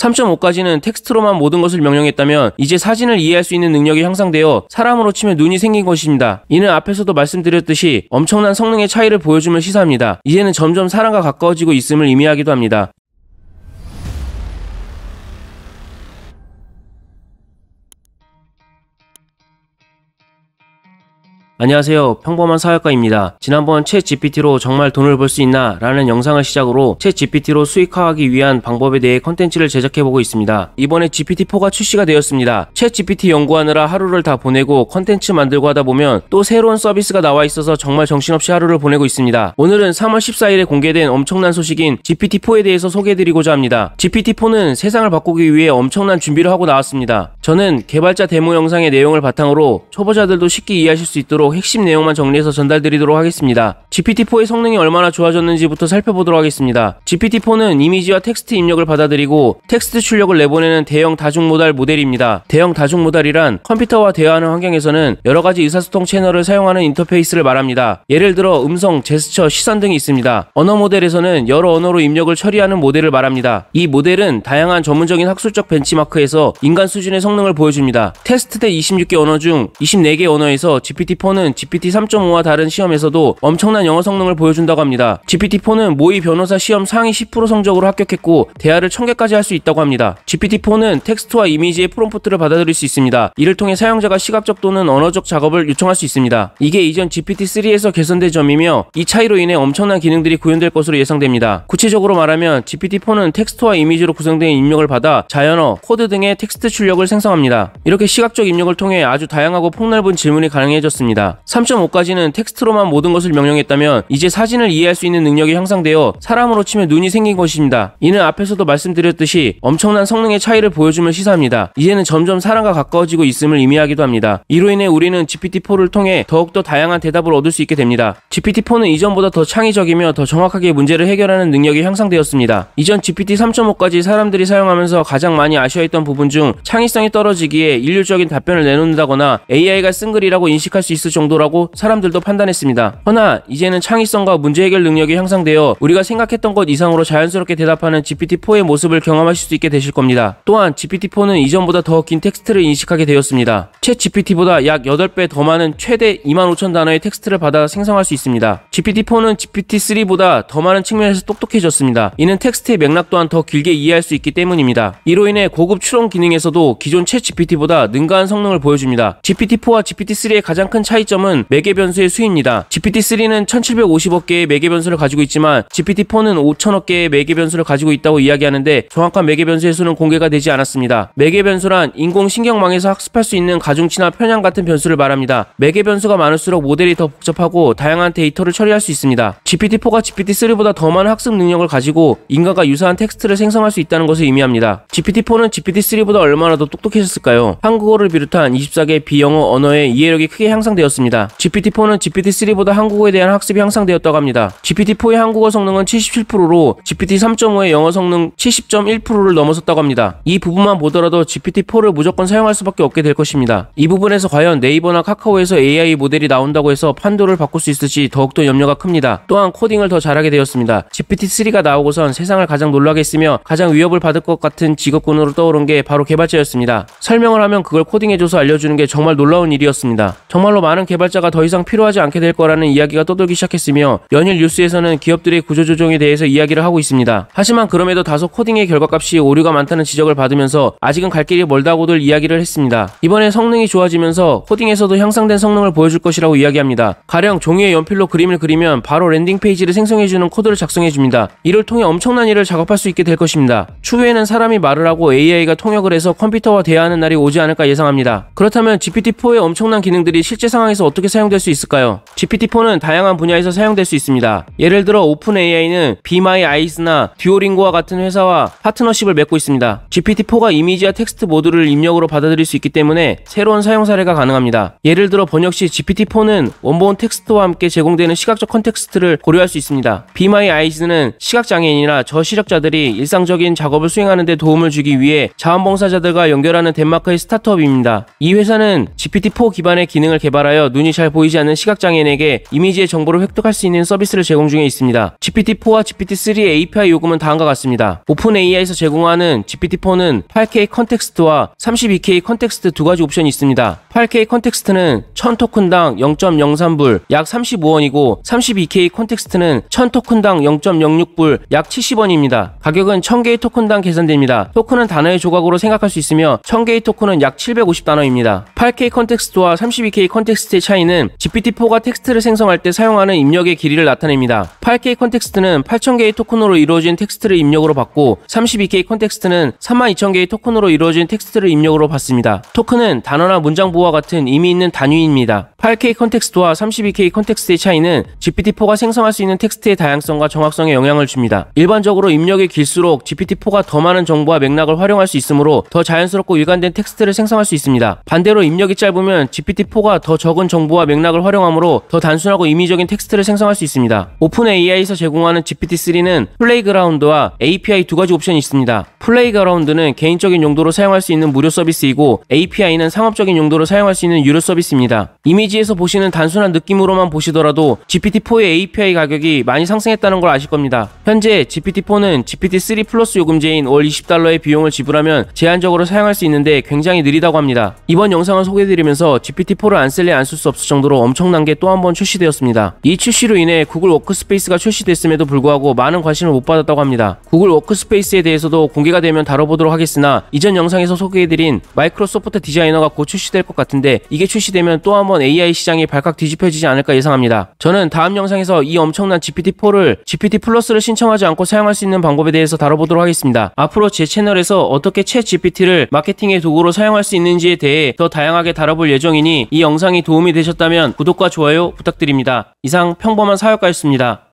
3.5까지는 텍스트로만 모든 것을 명령했다면 이제 사진을 이해할 수 있는 능력이 향상되어 사람으로 치면 눈이 생긴 것입니다. 이는 앞에서도 말씀드렸듯이 엄청난 성능의 차이를 보여주을 시사합니다. 이제는 점점 사람과 가까워지고 있음을 의미하기도 합니다. 안녕하세요. 평범한 사회과입니다. 지난번 채 GPT로 정말 돈을 벌 수 있나? 라는 영상을 시작으로 채 GPT로 수익화하기 위한 방법에 대해 컨텐츠를 제작해보고 있습니다. 이번에 GPT-4가 출시가 되었습니다. 채 GPT 연구하느라 하루를 다 보내고 컨텐츠 만들고 하다 보면 또 새로운 서비스가 나와 있어서 정말 정신없이 하루를 보내고 있습니다. 오늘은 3월 14일에 공개된 엄청난 소식인 GPT-4에 대해서 소개해드리고자 합니다. GPT-4는 세상을 바꾸기 위해 엄청난 준비를 하고 나왔습니다. 저는 개발자 데모 영상의 내용을 바탕으로 초보자들도 쉽게 이해하실 수 있도록 핵심 내용만 정리해서 전달드리도록 하겠습니다. GPT-4의 성능이 얼마나 좋아졌는지부터 살펴보도록 하겠습니다. GPT-4는 이미지와 텍스트 입력을 받아들이고 텍스트 출력을 내보내는 대형 다중모달 모델입니다. 대형 다중모달이란 컴퓨터와 대화하는 환경에서는 여러가지 의사소통 채널을 사용하는 인터페이스를 말합니다. 예를 들어 음성, 제스처, 시선 등이 있습니다. 언어 모델에서는 여러 언어로 입력을 처리하는 모델을 말합니다. 이 모델은 다양한 전문적인 학술적 벤치마크에서 인간 수준의 성능을 보여줍니다. 테스트된 26개 언어 중 24개 언어에서 GPT-4는 GPT-3.5와 다른 시험에서도 엄청난 뛰어난 영어 성능을 보여준다고 합니다. GPT-4는 모의 변호사 시험 상위 10% 성적으로 합격했고 대화를 1000개까지 할 수 있다고 합니다. GPT-4는 텍스트와 이미지의 프롬프트를 받아들일 수 있습니다. 이를 통해 사용자가 시각적 또는 언어적 작업을 요청할 수 있습니다. 이게 이전 GPT-3에서 개선된 점이며 이 차이로 인해 엄청난 기능들이 구현될 것으로 예상됩니다. 구체적으로 말하면 GPT-4는 텍스트와 이미지로 구성된 입력을 받아 자연어, 코드 등의 텍스트 출력을 생성합니다. 이렇게 시각적 입력을 통해 아주 다양하고 폭넓은 질문이 가능해졌습니다. 3.5까지는 텍스트로만 모든 것을 명령했 있다면 이제 사진을 이해할 수 있는 능력이 향상되어 사람으로 치면 눈이 생긴 것입니다. 이는 앞에서도 말씀드렸듯이 엄청난 성능의 차이를 보여줌을 시사합니다. 이제는 점점 사람과 가까워지고 있음을 의미하기도 합니다. 이로 인해 우리는 GPT-4를 통해 더욱더 다양한 대답을 얻을 수 있게 됩니다. GPT-4는 이전보다 더 창의적이며 더 정확하게 문제를 해결하는 능력이 향상되었습니다. 이전 GPT 3.5까지 사람들이 사용하면서 가장 많이 아쉬워했던 부분 중 창의성이 떨어지기에 일률적인 답변을 내놓는다거나 AI가 쓴 글이라고 인식할 수 있을 정도라고 사람들도 판단했습니다. 허나 이제 이제는 창의성과 문제 해결 능력이 향상되어 우리가 생각했던 것 이상으로 자연스럽게 대답하는 GPT-4의 모습을 경험하실 수 있게 되실 겁니다. 또한 GPT-4는 이전보다 더 긴 텍스트를 인식하게 되었습니다. 챗 GPT보다 약 8배 더 많은 최대 25,000 단어의 텍스트를 받아 생성할 수 있습니다. GPT-4는 GPT-3보다 더 많은 측면에서 똑똑해졌습니다. 이는 텍스트의 맥락 또한 더 길게 이해할 수 있기 때문입니다. 이로 인해 고급 추론 기능에서도 기존 챗 GPT보다 능가한 성능을 보여줍니다. GPT-4와 GPT-3의 가장 큰 차이점은 매개 변수의 수입니다. GPT-3는 1750억 개의 매개 변수를 가지고 있지만 GPT-4는 5000억 개의 매개 변수를 가지고 있다고 이야기하는데 정확한 매개 변수의 수는 공개가 되지 않았습니다. 매개 변수란 인공 신경망에서 학습할 수 있는 가중치나 편향 같은 변수를 말합니다. 매개 변수가 많을수록 모델이 더 복잡하고 다양한 데이터를 처리할 수 있습니다. GPT-4가 GPT-3보다 더 많은 학습 능력을 가지고 인간과 유사한 텍스트를 생성할 수 있다는 것을 의미합니다. GPT-4는 GPT-3보다 얼마나 더 똑똑해졌을까요? 한국어를 비롯한 24개 비영어 언어의 이해력이 크게 향상되었습니다. GPT-4는 GPT-3보다 한국어에 대한 학습 학습이 향상되었다고 합니다. GPT-4의 한국어 성능은 77%로 GPT-3.5의 영어 성능 70.1%를 넘어섰다고 합니다. 이 부분만 보더라도 GPT-4를 무조건 사용할 수밖에 없게 될 것입니다. 이 부분에서 과연 네이버나 카카오에서 AI 모델이 나온다고 해서 판도를 바꿀 수 있을지 더욱더 염려가 큽니다. 또한 코딩을 더 잘하게 되었습니다. GPT-3가 나오고선 세상을 가장 놀라게 했으며 가장 위협을 받을 것 같은 직업군으로 떠오른 게 바로 개발자였습니다. 설명을 하면 그걸 코딩해줘서 알려주는 게 정말 놀라운 일이었습니다. 정말로 많은 개발자가 더 이상 필요하지 않게 될 거라는 이야기가 떠돌 나오기 시작했으며 연일 뉴스에서는 기업들의 구조조정에 대해서 이야기를 하고 있습니다. 하지만 그럼에도 다소 코딩의 결과값이 오류가 많다는 지적을 받으면서 아직은 갈 길이 멀다고들 이야기를 했습니다. 이번에 성능이 좋아지면서 코딩에서도 향상된 성능을 보여줄 것이라고 이야기합니다. 가령 종이에 연필로 그림을 그리면 바로 랜딩 페이지를 생성해주는 코드를 작성해줍니다. 이를 통해 엄청난 일을 작업할 수 있게 될 것입니다. 추후에는 사람이 말을 하고 AI가 통역을 해서 컴퓨터와 대화하는 날이 오지 않을까 예상합니다. 그렇다면 GPT-4의 엄청난 기능들이 실제 상황에서 어떻게 사용될 수 있을까요? GPT-4는 다양한 분야에서 사용될 수 있습니다. 예를 들어 오픈 AI는 b m y e y e 나 듀오링고와 같은 회사와 파트너십을 맺고 있습니다. GPT-4가 이미지와 텍스트 모두를 입력으로 받아들일 수 있기 때문에 새로운 사용 사례가 가능합니다. 예를 들어 번역 시 GPT-4는 원본 텍스트와 함께 제공되는 시각적 컨텍스트를 고려할 수 있습니다. b m y e y e 는 시각장애인이나 저시력자들이 일상적인 작업을 수행하는 데 도움을 주기 위해 자원봉사자들과 연결하는 덴마크의 스타트업입니다. 이 회사는 GPT-4 기반의 기능을 개발하여 눈이 잘 보이지 않는 시각장애인에게 이미지의 정보 정보를 획득할 수 있는 서비스를 제공 중에 있습니다. GPT-4와 GPT-3의 API 요금은 다음과 같습니다. 오픈AI에서 제공하는 GPT-4는 8K 컨텍스트와 32K 컨텍스트 두 가지 옵션이 있습니다. 8K 컨텍스트는 1000토큰당 0.03불 약 35원이고 32K 컨텍스트는 1000토큰당 0.06불 약 70원입니다. 가격은 1000개의 토큰당 계산됩니다. 토큰은 단어의 조각으로 생각할 수 있으며 1000개의 토큰은 약 750단어입니다. 8K 컨텍스트와 32K 컨텍스트의 차이는 GPT-4가 텍스트를 생성할 때 사용 사용하는 입력의 길이를 나타냅니다. 8K 컨텍스트는 8000개의 토큰으로 이루어진 텍스트를 입력으로 받고 32K 컨텍스트는 32000개의 토큰으로 이루어진 텍스트를 입력으로 받습니다. 토큰은 단어나 문장부와 같은 의미 있는 단위입니다. 8K 컨텍스트와 32K 컨텍스트의 차이는 GPT-4가 생성할 수 있는 텍스트의 다양성과 정확성에 영향을 줍니다. 일반적으로 입력이 길수록 GPT-4가 더 많은 정보와 맥락을 활용할 수 있으므로 더 자연스럽고 일관된 텍스트를 생성할 수 있습니다. 반대로 입력이 짧으면 GPT-4가 더 적은 정보와 맥락을 활용하므로 더 단순하고 임의적인 기능적인 텍스트를 생성할 수 있습니다. 오픈 AI에서 제공하는 GPT-3는 플레이그라운드와 API 두 가지 옵션이 있습니다. 플레이그라운드는 개인적인 용도로 사용할 수 있는 무료 서비스이고 API는 상업적인 용도로 사용할 수 있는 유료 서비스입니다. 이미지에서 보시는 단순한 느낌으로만 보시더라도 GPT-4의 API 가격이 많이 상승했다는 걸 아실 겁니다. 현재 GPT-4는 GPT-3 플러스 요금제인 월 20달러의 비용을 지불하면 제한적으로 사용할 수 있는데 굉장히 느리다고 합니다. 이번 영상을 소개해드리면서 GPT-4를 안 쓸래 안 쓸 수 없을 정도로 엄청난 게 또한번 출시되었습니다. 이 출시로 인해 구글 워크스페이스가 출시됐음에도 불구하고 많은 관심을 못 받았다고 합니다. 구글 워크스페이스에 대해서도 공개가 되면 다뤄보도록 하겠으나 이전 영상에서 소개해드린 마이크로소프트 디자이너가 곧 출시될 것 같은데 이게 출시되면 또 한번 AI 시장이 발칵 뒤집혀지지 않을까 예상합니다. 저는 다음 영상에서 이 엄청난 GPT-4를 GPT 플러스를 신청하지 않고 사용할 수 있는 방법에 대해서 다뤄보도록 하겠습니다. 앞으로 제 채널에서 어떻게 챗 GPT를 마케팅의 도구로 사용할 수 있는지에 대해 더 다양하게 다뤄볼 예정이니 이 영상이 도움이 되셨다면 구독과 좋아요 부탁드립니다. 이상 평범한 사역가였습니다.